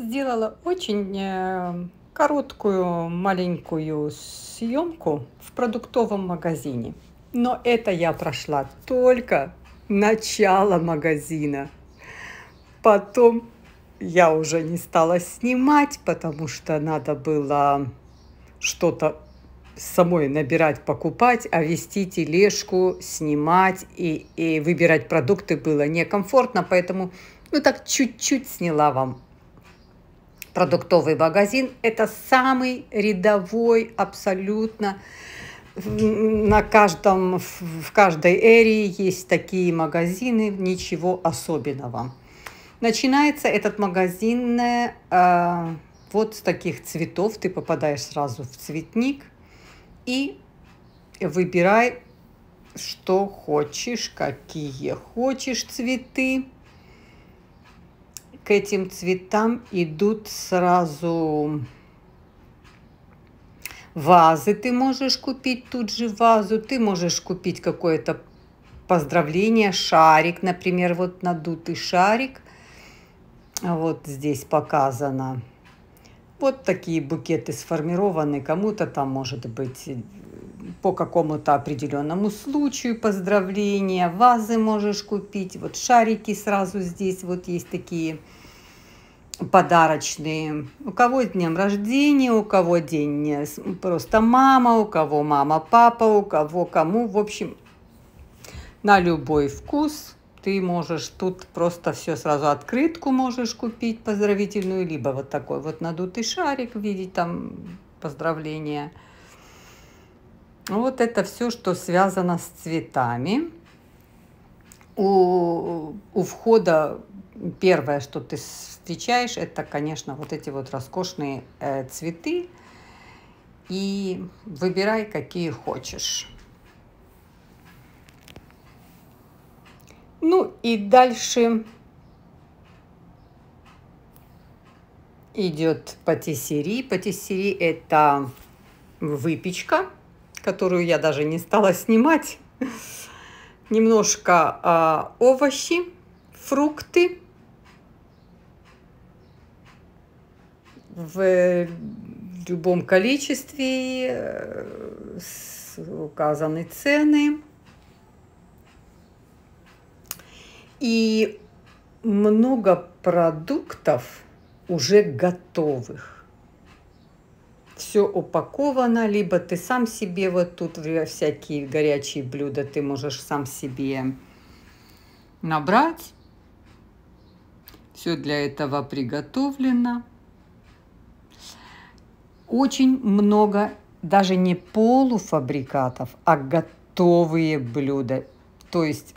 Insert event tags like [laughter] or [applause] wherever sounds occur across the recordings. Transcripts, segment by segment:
сделала очень э, короткую маленькую съемку в продуктовом магазине. Но это я прошла только начало магазина. Потом я уже не стала снимать, потому что надо было что-то самой набирать, покупать, а вести тележку, снимать и, и выбирать продукты было некомфортно, поэтому ну так чуть-чуть сняла вам продуктовый магазин – это самый рядовой абсолютно на каждом, в каждой эре есть такие магазины, ничего особенного. Начинается этот магазин э, вот с таких цветов. Ты попадаешь сразу в цветник и выбирай, что хочешь, какие хочешь цветы этим цветам идут сразу вазы. Ты можешь купить тут же вазу, ты можешь купить какое-то поздравление, шарик, например, вот надутый шарик. Вот здесь показано. Вот такие букеты сформированы. Кому-то там, может быть, по какому-то определенному случаю поздравления. Вазы можешь купить. Вот шарики сразу здесь вот есть такие подарочные. У кого днем рождения, у кого день просто мама, у кого мама, папа, у кого кому. В общем, на любой вкус ты можешь тут просто все сразу открытку можешь купить поздравительную, либо вот такой вот надутый шарик видеть там поздравления. Вот это все, что связано с цветами. У, у входа первое, что ты встречаешь, это, конечно, вот эти вот роскошные э, цветы. И выбирай, какие хочешь. Ну и дальше идет патиссери. Патиссери – это выпечка, которую я даже не стала снимать. [laughs] Немножко э, овощи, фрукты – Э, в любом количестве, э, с указаны цены. И много продуктов уже готовых. Все упаковано, либо ты сам себе вот тут всякие горячие блюда ты можешь сам себе набрать. Все для этого приготовлено очень много даже не полуфабрикатов, а готовые блюда. То есть,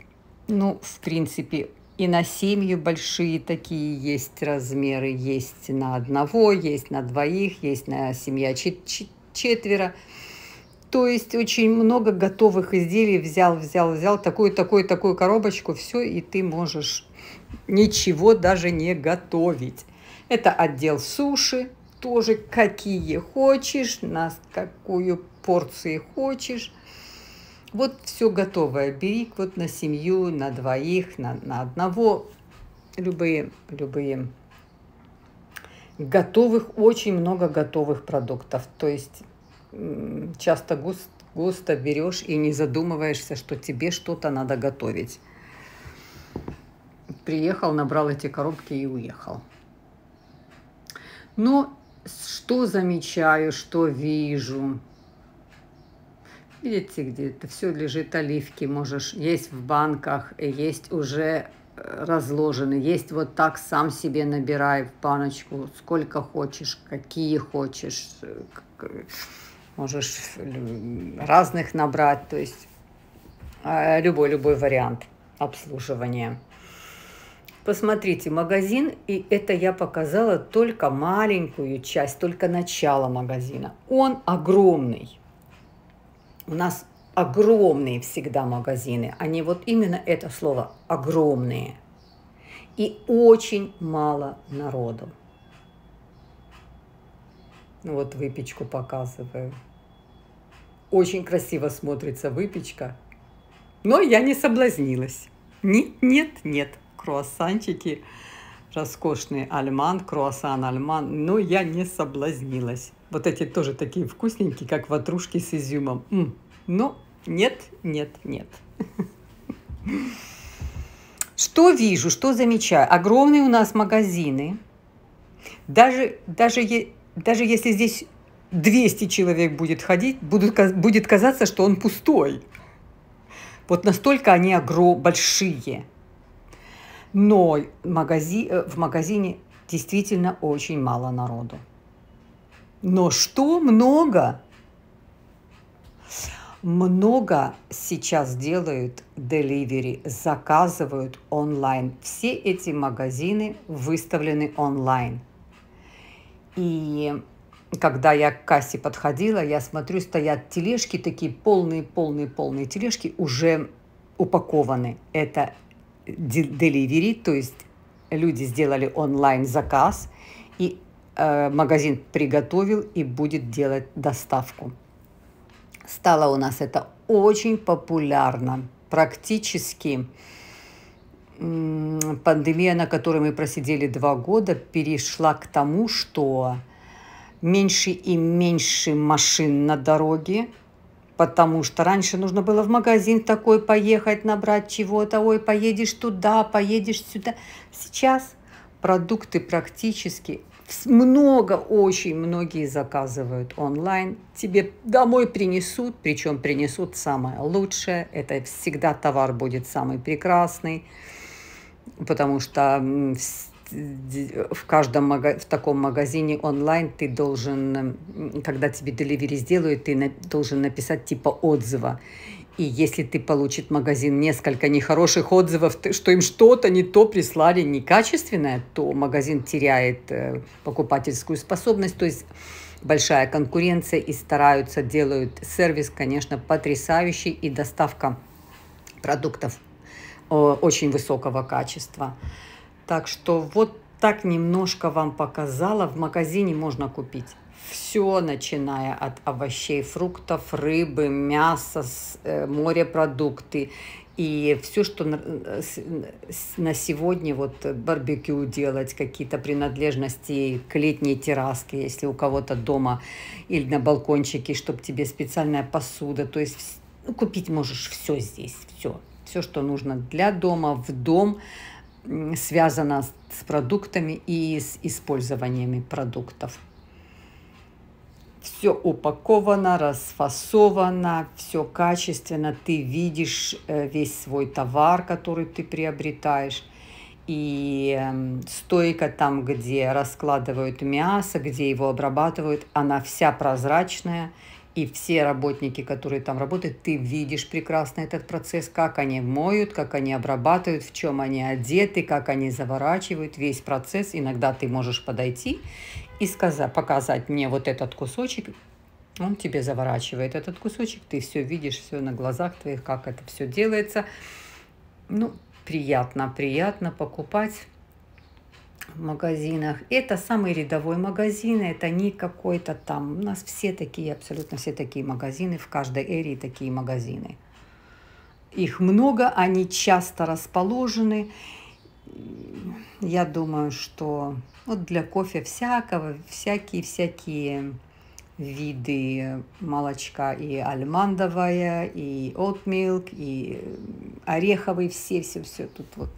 ну, в принципе, и на семью большие такие есть размеры. Есть на одного, есть на двоих, есть на семья чет чет четверо. То есть очень много готовых изделий взял, взял, взял, такую, такую, такую коробочку, все, и ты можешь ничего даже не готовить. Это отдел суши, тоже какие хочешь, на какую порции хочешь. Вот все готовое. Бери вот на семью, на двоих, на, на одного. Любые, любые. Готовых, очень много готовых продуктов. То есть часто густ, густо берешь и не задумываешься, что тебе что-то надо готовить. Приехал, набрал эти коробки и уехал. Но что замечаю, что вижу. Видите, где это все лежит, оливки можешь, есть в банках, есть уже э, разложены, есть вот так сам себе набирай в баночку, сколько хочешь, какие хочешь, э, можешь э, разных набрать, то есть любой-любой вариант обслуживания. Посмотрите, магазин, и это я показала только маленькую часть, только начало магазина. Он огромный. У нас огромные всегда магазины. Они вот именно это слово «огромные». И очень мало народу. Ну вот выпечку показываю. Очень красиво смотрится выпечка. Но я не соблазнилась. Нет, нет, нет круассанчики роскошные, альман, круассан, альман. Но я не соблазнилась. Вот эти тоже такие вкусненькие, как ватрушки с изюмом. М-м. Но нет, нет, нет. Что вижу, что замечаю? Огромные у нас магазины. Даже, даже, даже если здесь 200 человек будет ходить, будут, будет казаться, что он пустой. Вот настолько они огром, большие но магази... Э, в магазине действительно очень мало народу. Но что много? Много сейчас делают delivery, заказывают онлайн. Все эти магазины выставлены онлайн. И когда я к кассе подходила, я смотрю, стоят тележки такие полные, полные, полные тележки, уже упакованы. Это delivery, то есть люди сделали онлайн заказ, и э, магазин приготовил и будет делать доставку. Стало у нас это очень популярно. Практически м- пандемия, на которой мы просидели два года, перешла к тому, что меньше и меньше машин на дороге – Потому что раньше нужно было в магазин такой поехать, набрать чего-то, ой, поедешь туда, поедешь сюда. Сейчас продукты практически много, очень многие заказывают онлайн. Тебе домой принесут, причем принесут самое лучшее. Это всегда товар будет самый прекрасный, потому что в каждом в таком магазине онлайн ты должен, когда тебе delivery сделают, ты на, должен написать типа отзыва. И если ты получит магазин несколько нехороших отзывов, что им что-то не то прислали некачественное, то магазин теряет э, покупательскую способность. То есть большая конкуренция и стараются, делают сервис, конечно, потрясающий и доставка продуктов э, очень высокого качества. Так что вот так немножко вам показала. В магазине можно купить все, начиная от овощей, фруктов, рыбы, мяса, э, морепродукты и все, что э, на сегодня вот барбекю делать, какие-то принадлежности к летней терраске, если у кого-то дома или на балкончике, чтобы тебе специальная посуда. То есть ну, купить можешь все здесь, все. Все, что нужно для дома, в дом связано с продуктами и с использованиями продуктов. Все упаковано, расфасовано, все качественно. Ты видишь э, весь свой товар, который ты приобретаешь. И эм, стойка там, где раскладывают мясо, где его обрабатывают, она вся прозрачная и все работники, которые там работают, ты видишь прекрасно этот процесс, как они моют, как они обрабатывают, в чем они одеты, как они заворачивают весь процесс. Иногда ты можешь подойти и сказать, показать мне вот этот кусочек, он тебе заворачивает этот кусочек, ты все видишь, все на глазах твоих, как это все делается. Ну, приятно, приятно покупать магазинах. Это самый рядовой магазин, это не какой-то там... У нас все такие, абсолютно все такие магазины, в каждой эре такие магазины. Их много, они часто расположены. Я думаю, что вот для кофе всякого, всякие-всякие виды молочка и альмандовая, и отмилк, и ореховый, все-все-все тут вот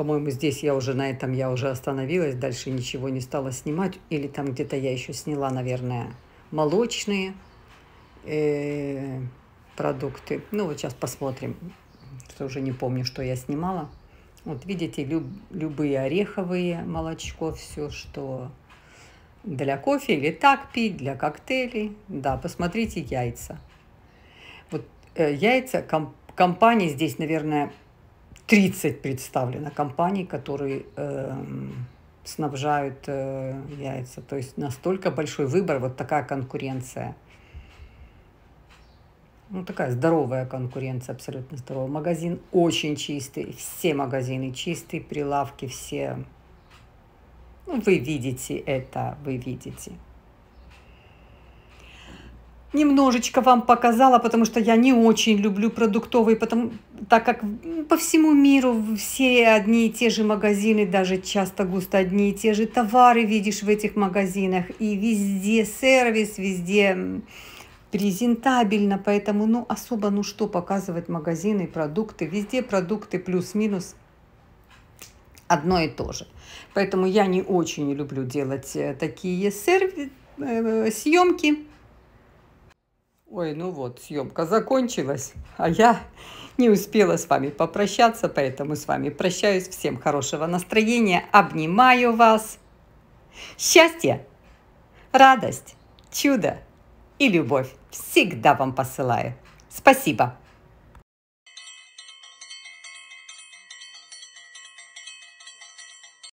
по-моему, здесь я уже на этом я уже остановилась, дальше ничего не стала снимать. Или там где-то я еще сняла, наверное, молочные э, продукты. Ну, вот сейчас посмотрим. Что уже не помню, что я снимала. Вот видите, люб, любые ореховые молочко, все, что для кофе или так пить, для коктейлей. Да, посмотрите яйца. Вот э, яйца комп компании здесь, наверное, 30 представлено компаний, которые э, снабжают э, яйца. То есть настолько большой выбор, вот такая конкуренция. Ну, такая здоровая конкуренция, абсолютно здоровая. Магазин очень чистый, все магазины чистые, прилавки все. Ну, вы видите это, вы видите немножечко вам показала, потому что я не очень люблю продуктовые, потому, так как по всему миру все одни и те же магазины, даже часто густо одни и те же товары видишь в этих магазинах. И везде сервис, везде презентабельно, поэтому ну особо ну что показывать магазины, продукты, везде продукты плюс-минус одно и то же. Поэтому я не очень люблю делать э, такие сервисы, э, съемки Ой, ну вот, съемка закончилась, а я не успела с вами попрощаться, поэтому с вами прощаюсь. Всем хорошего настроения, обнимаю вас. Счастье, радость, чудо и любовь всегда вам посылаю. Спасибо.